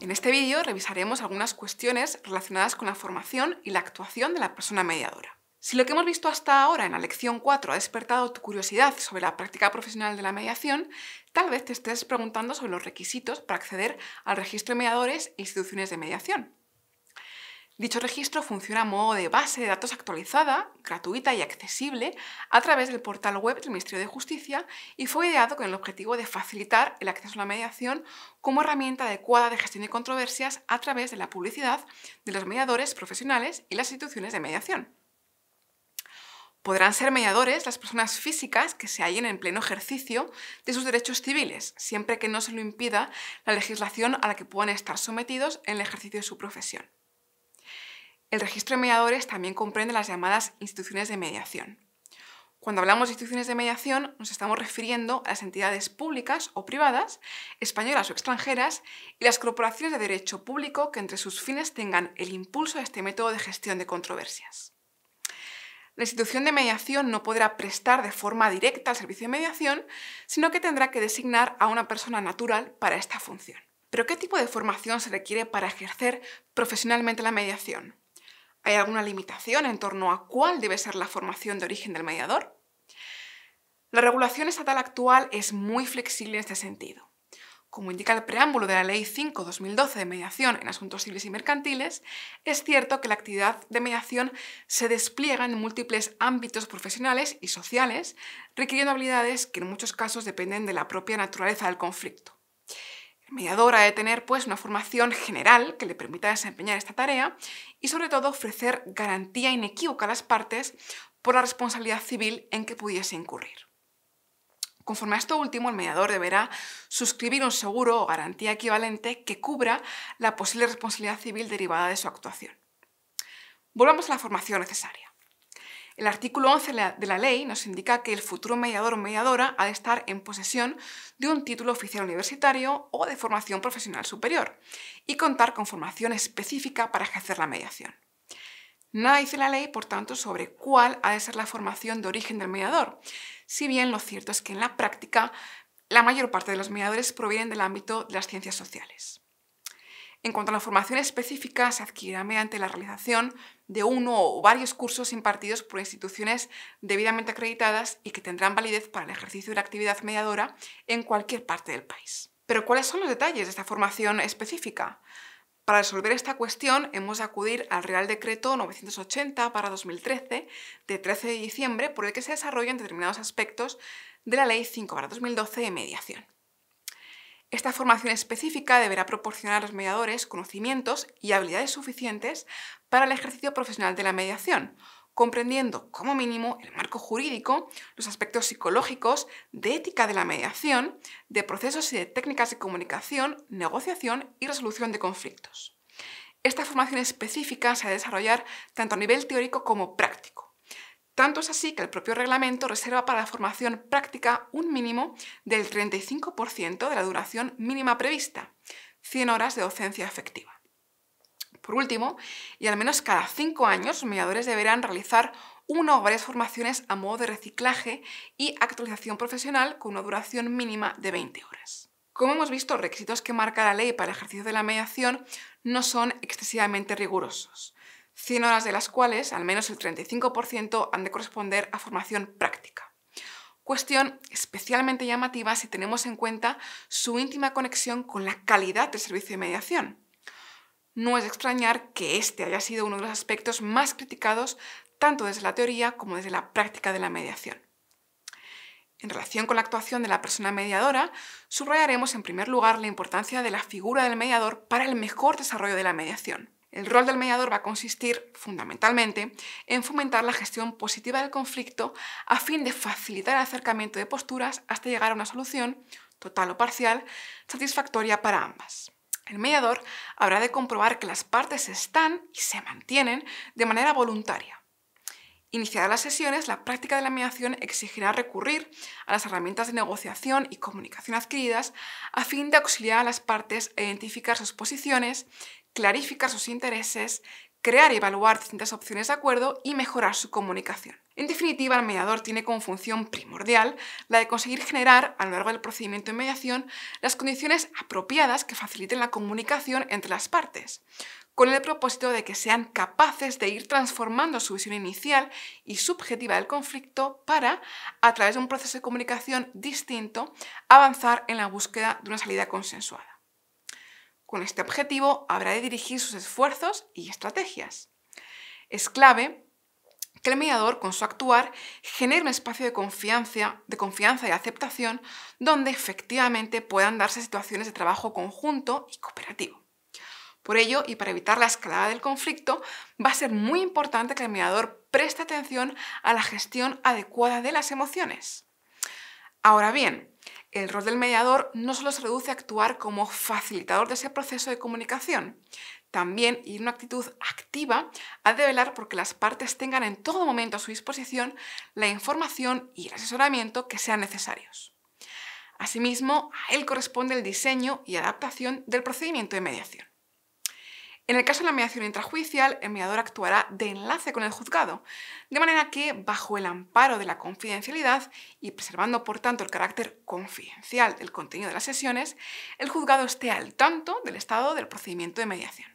En este vídeo revisaremos algunas cuestiones relacionadas con la formación y la actuación de la persona mediadora. Si lo que hemos visto hasta ahora en la lección 4 ha despertado tu curiosidad sobre la práctica profesional de la mediación, tal vez te estés preguntando sobre los requisitos para acceder al registro de mediadores e instituciones de mediación. Dicho registro funciona a modo de base de datos actualizada, gratuita y accesible a través del portal web del Ministerio de Justicia y fue ideado con el objetivo de facilitar el acceso a la mediación como herramienta adecuada de gestión de controversias a través de la publicidad de los mediadores profesionales y las instituciones de mediación. Podrán ser mediadores las personas físicas que se hallen en pleno ejercicio de sus derechos civiles, siempre que no se lo impida la legislación a la que puedan estar sometidos en el ejercicio de su profesión. El registro de mediadores también comprende las llamadas instituciones de mediación. Cuando hablamos de instituciones de mediación, nos estamos refiriendo a las entidades públicas o privadas, españolas o extranjeras, y las corporaciones de derecho público que entre sus fines tengan el impulso de este método de gestión de controversias. La institución de mediación no podrá prestar de forma directa el servicio de mediación, sino que tendrá que designar a una persona natural para esta función. Pero ¿qué tipo de formación se requiere para ejercer profesionalmente la mediación? ¿Hay alguna limitación en torno a cuál debe ser la formación de origen del mediador? La regulación estatal actual es muy flexible en este sentido. Como indica el preámbulo de la Ley 5-2012 de mediación en asuntos civiles y mercantiles, es cierto que la actividad de mediación se despliega en múltiples ámbitos profesionales y sociales, requiriendo habilidades que en muchos casos dependen de la propia naturaleza del conflicto. El mediador de tener pues, una formación general que le permita desempeñar esta tarea y sobre todo ofrecer garantía inequívoca a las partes por la responsabilidad civil en que pudiese incurrir. Conforme a esto último, el mediador deberá suscribir un seguro o garantía equivalente que cubra la posible responsabilidad civil derivada de su actuación. Volvamos a la formación necesaria. El artículo 11 de la ley nos indica que el futuro mediador o mediadora ha de estar en posesión de un título oficial universitario o de formación profesional superior y contar con formación específica para ejercer la mediación. Nada dice la ley, por tanto, sobre cuál ha de ser la formación de origen del mediador, si bien lo cierto es que en la práctica la mayor parte de los mediadores provienen del ámbito de las ciencias sociales. En cuanto a la formación específica, se adquirirá mediante la realización de uno o varios cursos impartidos por instituciones debidamente acreditadas y que tendrán validez para el ejercicio de la actividad mediadora en cualquier parte del país. Pero ¿cuáles son los detalles de esta formación específica? Para resolver esta cuestión hemos de acudir al Real Decreto 980-2013 para de 13 de diciembre por el que se desarrollan determinados aspectos de la Ley 5-2012 de mediación. Esta formación específica deberá proporcionar a los mediadores conocimientos y habilidades suficientes para el ejercicio profesional de la mediación, comprendiendo como mínimo el marco jurídico, los aspectos psicológicos, de ética de la mediación, de procesos y de técnicas de comunicación, negociación y resolución de conflictos. Esta formación específica se ha de desarrollar tanto a nivel teórico como práctico tanto es así que el propio reglamento reserva para la formación práctica un mínimo del 35% de la duración mínima prevista, 100 horas de docencia efectiva. Por último, y al menos cada cinco años, los mediadores deberán realizar una o varias formaciones a modo de reciclaje y actualización profesional con una duración mínima de 20 horas. Como hemos visto, los requisitos que marca la ley para el ejercicio de la mediación no son excesivamente rigurosos. 100 horas de las cuales al menos el 35% han de corresponder a formación práctica. Cuestión especialmente llamativa si tenemos en cuenta su íntima conexión con la calidad del servicio de mediación. No es extrañar que este haya sido uno de los aspectos más criticados tanto desde la teoría como desde la práctica de la mediación. En relación con la actuación de la persona mediadora, subrayaremos en primer lugar la importancia de la figura del mediador para el mejor desarrollo de la mediación. El rol del mediador va a consistir fundamentalmente en fomentar la gestión positiva del conflicto a fin de facilitar el acercamiento de posturas hasta llegar a una solución, total o parcial, satisfactoria para ambas. El mediador habrá de comprobar que las partes están y se mantienen de manera voluntaria. Iniciadas las sesiones, la práctica de la mediación exigirá recurrir a las herramientas de negociación y comunicación adquiridas a fin de auxiliar a las partes a identificar sus posiciones clarificar sus intereses, crear y evaluar distintas opciones de acuerdo y mejorar su comunicación. En definitiva, el mediador tiene como función primordial la de conseguir generar, a lo largo del procedimiento de mediación, las condiciones apropiadas que faciliten la comunicación entre las partes, con el propósito de que sean capaces de ir transformando su visión inicial y subjetiva del conflicto para, a través de un proceso de comunicación distinto, avanzar en la búsqueda de una salida consensuada. Con este objetivo habrá de dirigir sus esfuerzos y estrategias. Es clave que el mediador, con su actuar, genere un espacio de confianza, de confianza y aceptación donde efectivamente puedan darse situaciones de trabajo conjunto y cooperativo. Por ello, y para evitar la escalada del conflicto, va a ser muy importante que el mediador preste atención a la gestión adecuada de las emociones. Ahora bien, el rol del mediador no solo se reduce a actuar como facilitador de ese proceso de comunicación, también, y una actitud activa, a develar velar porque las partes tengan en todo momento a su disposición la información y el asesoramiento que sean necesarios. Asimismo, a él corresponde el diseño y adaptación del procedimiento de mediación. En el caso de la mediación intrajudicial, el mediador actuará de enlace con el juzgado, de manera que, bajo el amparo de la confidencialidad y preservando por tanto el carácter confidencial del contenido de las sesiones, el juzgado esté al tanto del estado del procedimiento de mediación.